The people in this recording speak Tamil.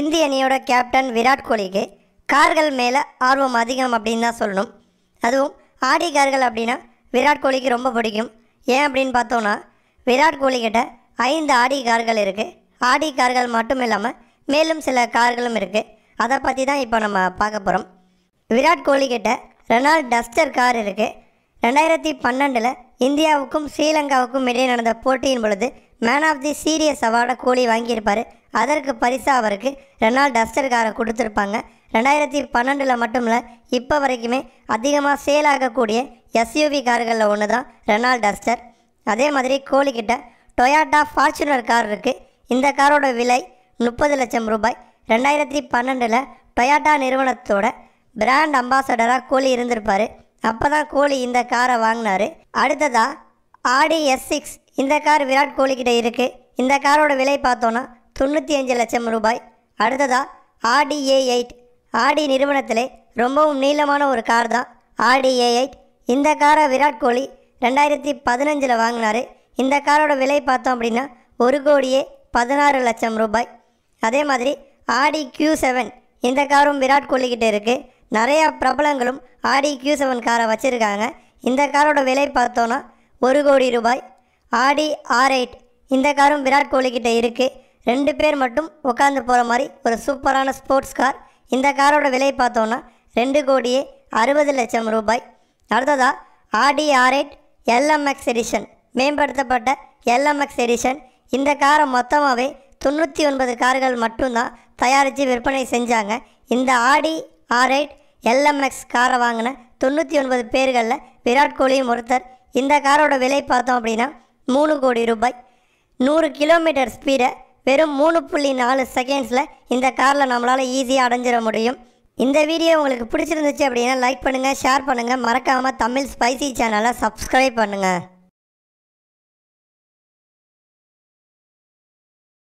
இந்திய அணியோட கேப்டன் விராட் கோலிக்கு கார்கள் மேலே ஆர்வம் அதிகம் அப்படின்னு தான் சொல்லணும் அதுவும் ஆடி கார்கள் அப்படின்னா விராட் கோலிக்கு ரொம்ப பிடிக்கும் ஏன் அப்படின்னு பார்த்தோன்னா விராட் கோலிக்கிட்ட ஐந்து ஆடி கார்கள் இருக்குது ஆடி கார்கள் மட்டும் இல்லாமல் மேலும் சில கார்களும் இருக்குது அதை பற்றி தான் இப்போ நம்ம பார்க்க போகிறோம் விராட் கோலிக்கிட்ட ரெனால்ட் டஸ்டர் கார் இருக்குது ரெண்டாயிரத்தி பன்னெண்டில் இந்தியாவுக்கும் ஸ்ரீலங்காவுக்கும் இடையே நடந்த போட்டியின் பொழுது மேன் ஆஃப் தி சீரியஸ் அவார்டை கோலி வாங்கியிருப்பார் அதற்கு பரிசாக அவருக்கு ரெனால் டஸ்டர்காரை கொடுத்துருப்பாங்க ரெண்டாயிரத்தி பன்னெண்டில் மட்டும் இல்லை இப்போ வரைக்குமே அதிகமாக சேல் ஆகக்கூடிய எஸ்யூவி கார்களில் ஒன்று தான் ரெனால் டஸ்டர் அதே மாதிரி கோழிக்கிட்ட டொயாட்டா ஃபார்ச்சுனர் கார் இருக்குது இந்த காரோட விலை முப்பது லட்சம் ரூபாய் ரெண்டாயிரத்தி பன்னெண்டில் டொயாட்டா நிறுவனத்தோட பிராண்ட் அம்பாசடராக கோலி இருந்திருப்பார் அப்போ தான் கோலி இந்த காரை வாங்கினார் அடுத்ததாக ஆடி எஸ் சிக்ஸ் இந்த கார் விராட் கோலிக்கிட்ட இருக்குது இந்த காரோட விலை பார்த்தோன்னா தொண்ணூற்றி அஞ்சு லட்சம் ரூபாய் அடுத்ததாக ஆர்டிஏ எயிட் ஆடி நிறுவனத்தில் ரொம்பவும் நீளமான ஒரு கார் தான் ஆர்டிஏ எயிட் இந்த காரை விராட் கோலி ரெண்டாயிரத்தி பதினஞ்சில் வாங்கினார் இந்த காரோட விலை பார்த்தோம் அப்படின்னா ஒரு கோடியே பதினாறு லட்சம் ரூபாய் அதே மாதிரி ஆடி கியூ செவன் இந்த காரும் விராட் கோலிக்கிட்ட இருக்குது நிறையா பிரபலங்களும் ஆடி கியூ செவன் காரை வச்சுருக்காங்க இந்த காரோட விலை பார்த்தோன்னா ஒரு கோடி ரூபாய் ஆடி ஆர் எயிட் இந்த காரும் விராட் கோலிக்கிட்ட இருக்குது ரெண்டு பேர் மட்டும் உட்காந்து போகிற மாதிரி ஒரு சூப்பரான ஸ்போர்ட்ஸ் கார் இந்த காரோட விலை பார்த்தோன்னா ரெண்டு கோடியே அறுபது லட்சம் ரூபாய் அடுத்ததாக ஆடி ஆர் ஆர்எட் எல்எம்எக்ஸ் எடிஷன் மேம்படுத்தப்பட்ட எல்எம்எக்ஸ் எடிஷன் இந்த காரை மொத்தமாகவே தொண்ணூற்றி ஒன்பது கார்கள் மட்டும்தான் தயாரித்து விற்பனை செஞ்சாங்க இந்த ஆடி ஆர் எயிட் எல்எம்எக்ஸ் காரை வாங்கின தொண்ணூற்றி ஒன்பது பேர்களில் விராட் கோலியும் ஒருத்தர் இந்த காரோட விலை பார்த்தோம் அப்படின்னா மூணு கோடி ரூபாய் நூறு கிலோமீட்டர் ஸ்பீடை வெறும் மூணு புள்ளி நாலு செகண்ட்ஸில் இந்த காரில் நம்மளால் ஈஸியாக அடைஞ்சிட முடியும் இந்த வீடியோ உங்களுக்கு பிடிச்சிருந்துச்சு அப்படின்னா லைக் பண்ணுங்கள் ஷேர் பண்ணுங்கள் மறக்காமல் தமிழ் ஸ்பைசி சேனலை சப்ஸ்கிரைப் பண்ணுங்கள்